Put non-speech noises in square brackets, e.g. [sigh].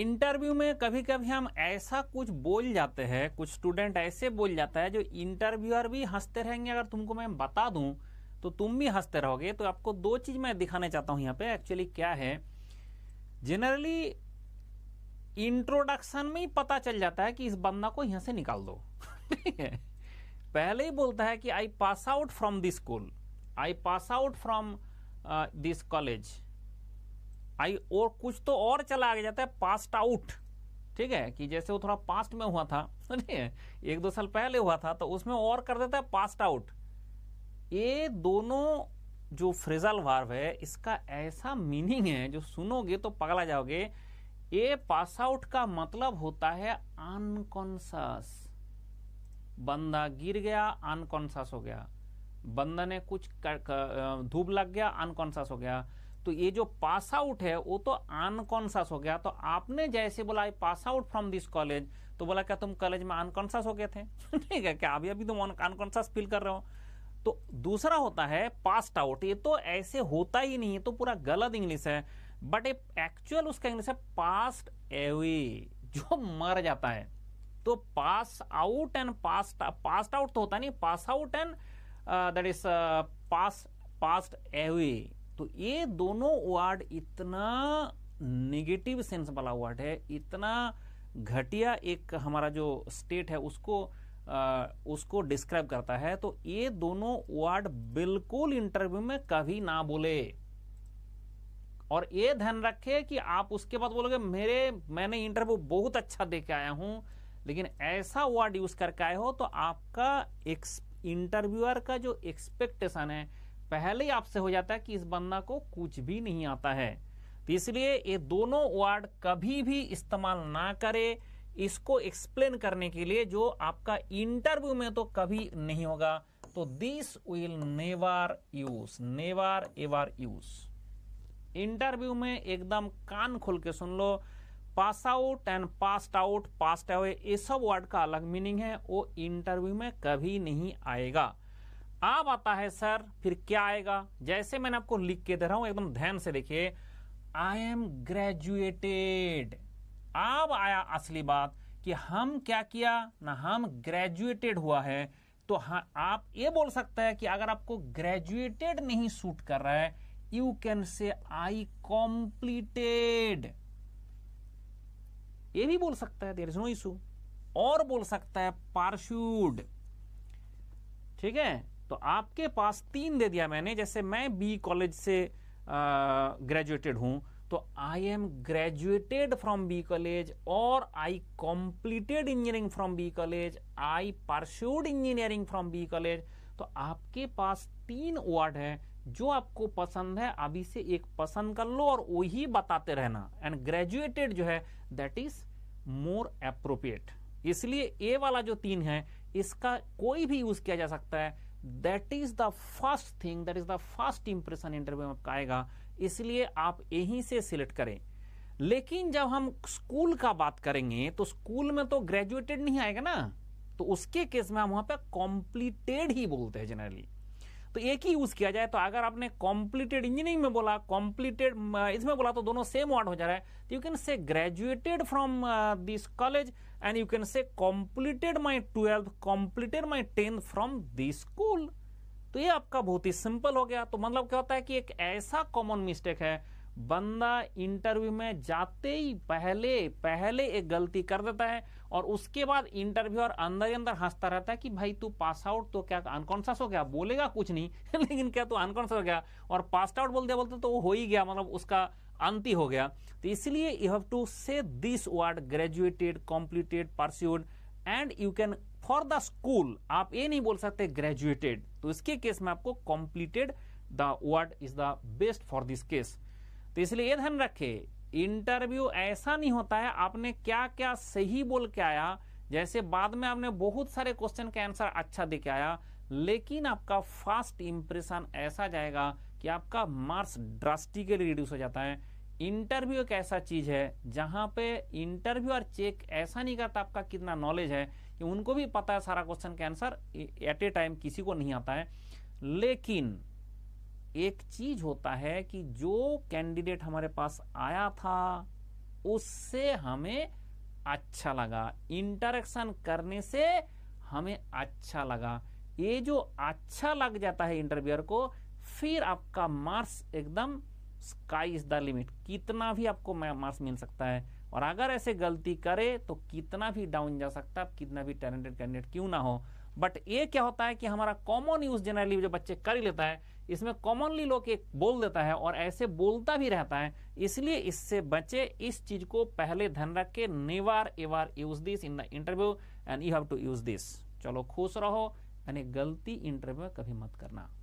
interview में कभी कभी हम ऐसा कुछ बोल जाते हैं कुछ स्टूडेंट ऐसे बोल जाता है जो इंटरव्यूअर भी हंसते रहेंगे अगर तुमको मैं बता दूं तो तुम भी हंसते रहोगे तो आपको दो चीज मैं दिखाने चाहता हूं यहाँ पे एक्चुअली क्या है जनरली इंट्रोडक्शन में ही पता चल जाता है कि इस बंदा को यहाँ से निकाल दो [laughs] पहले ही बोलता है कि I pass out from this school I pass out from this college I और कुछ तो और चला आगे जाता है पास्ट आउट ठीक है कि जैसे वो थोड़ा पास्ट में हुआ था [laughs] नहीं है एक दो साल पहले हुआ था तो उसमें और कर देता है पास्ट आउट ये दोनों जो फ्रिजल वार्व है इसका ऐसा मीनिंग है जो सुनोगे तो पगला जाओगे ये पास आउट का मतलब होता है अनकॉन्सियस बंदा गिर गया अनकॉन्सियस हो गया बंदा ने कुछ धूप लग गया अनकॉन्सियस हो गया तो ये जो पास आउट है वो तो अनकॉन्शस हो गया तो आपने जैसे बोला pass out from this college तो बोला क्या तुम कॉलेज में अनकॉन्सियस हो गए थे ठीक [laughs] है क्या अभी अभी तुम अनकॉन्सियस फील कर रहे हो तो दूसरा होता है पास्ट आउट ये तो ऐसे होता ही नहीं तो पूरा गलत इंग्लिश है बट एक्चुअल उसका इंग्लिश है पास्ट एवे [laughs] जो मर जाता है तो pass out and passed passed out तो होता नहीं pass out and that is pass passed away तो ये दोनों वार्ड इतना नेगेटिव सेंस वाला वर्ड है इतना घटिया एक हमारा जो स्टेट है उसको आ, उसको डिस्क्राइब करता है तो ये दोनों वर्ड बिल्कुल इंटरव्यू में कभी ना बोले और ये ध्यान रखे कि आप उसके बाद बोलोगे मेरे मैंने इंटरव्यू बहुत अच्छा दे आया हूं लेकिन ऐसा वर्ड यूज करके आए हो तो आपका इंटरव्यूअर का जो एक्सपेक्टेशन है पहले ही आपसे हो जाता है कि इस बंदा को कुछ भी नहीं आता है तो इसलिए ये दोनों वर्ड कभी भी इस्तेमाल ना करें इसको एक्सप्लेन करने के लिए जो आपका इंटरव्यू में तो कभी नहीं होगा तो this will never use never ever use interview में एकदम कान खोल के सुन लो pass out and passed out passed away ये सब वर्ड का अलग मीनिंग है वो इंटरव्यू में कभी नहीं आएगा आप आता है सर फिर क्या आएगा जैसे मैंने आपको लिख के दे रहा हूं एकदम ध्यान से देखिए आई एम ग्रेजुएटेड आप आया असली बात कि हम क्या किया ना हम ग्रेजुएटेड हुआ है तो हाँ आप ये बोल सकते हैं कि अगर आपको ग्रेजुएटेड नहीं सूट कर रहा है यू कैन से आई कॉम्प्लीटेड ये भी बोल सकता है देर इज नो इशू और बोल सकता है पार्शूड ठीक है तो आपके पास तीन दे दिया मैंने जैसे मैं बी कॉलेज से ग्रेजुएटेड हूं तो I am graduated from B college और I completed engineering from B college I pursued engineering from B college तो आपके पास तीन वर्ड है जो आपको पसंद है अभी से एक पसंद कर लो और वही बताते रहना एंड ग्रेजुएटेड जो है दैट इज मोर अप्रोप्रिएट इसलिए ए वाला जो तीन है इसका कोई भी यूज किया जा सकता है that is the first thing that is the first impression interview में आपका आएगा इसलिए आप यहीं से सिलेक्ट करें लेकिन जब हम स्कूल का बात करेंगे तो स्कूल में तो ग्रेजुएटेड नहीं आएगा ना तो उसके केस में हम वहां पे कॉम्प्लीटेड ही बोलते हैं जनरली तो एक ही यूज किया जाए तो अगर आपने कॉम्प्लीटेड इंजीनियरिंग में बोला कॉम्प्लीटेड इसमें बोला तो दोनों सेम वर्ड हो जा रहा है तो you can say graduated from this college and you can say completed my twelfth completed my tenth from this school तो ये आपका बहुत ही सिंपल हो गया तो मतलब क्या होता है कि एक ऐसा कॉमन मिस्टेक है बंदा इंटरव्यू में जाते ही पहले पहले एक गलती कर देता है और उसके बाद इंटरव्यू और अंदर ही अंदर हंसता रहता है कि भाई तू पास आउट तो क्या अनकॉन्शियस हो गया बोलेगा कुछ नहीं [laughs] लेकिन क्या तू अनकॉन्शियस हो गया और पास आउट बोल दिया बोलते तो वो हो ही गया मतलब उसका अंत ही हो गया तो इसलिए you have to say this word graduated completed pursued and you can for the school आप ये नहीं बोल सकते ग्रेजुएटेड तो इसके केस में आपको completed the word is the best for this case तो इसलिए ये ध्यान रखे इंटरव्यू ऐसा नहीं होता है आपने क्या क्या सही बोल के आया जैसे बाद में आपने बहुत सारे क्वेश्चन के आंसर अच्छा दे के आया लेकिन आपका फर्स्ट इंप्रेशन ऐसा जाएगा कि आपका मार्क्स ड्रास्टिकली रिड्यूस हो जाता है इंटरव्यू एक ऐसा चीज है जहां पे इंटरव्यू और चेक ऐसा नहीं करता आपका कितना नॉलेज है कि उनको भी पता है सारा क्वेश्चन के आंसर एट ए टाइम किसी को नहीं आता है लेकिन एक चीज होता है कि जो कैंडिडेट हमारे पास आया था उससे हमें अच्छा लगा इंटरेक्शन करने से हमें अच्छा लगा ये जो अच्छा लग जाता है इंटरव्यूअर को फिर आपका मार्क्स एकदम स्काई इज द लिमिट कितना भी आपको मार्क्स मिल सकता है और अगर ऐसे गलती करे तो कितना भी डाउन जा सकता है कितना भी टैलेंटेड कैंडिडेट क्यों ना हो बट ये क्या होता है कि हमारा कॉमन यूज जनरली जो बच्चे कर ही लेता है इसमें कॉमनली लोग एक बोल देता है और ऐसे बोलता भी रहता है इसलिए इससे बचे इस चीज को पहले ध्यान रख के never ever use this in the interview and you have to use this चलो खुश रहो यानी गलती इंटरव्यू कभी मत करना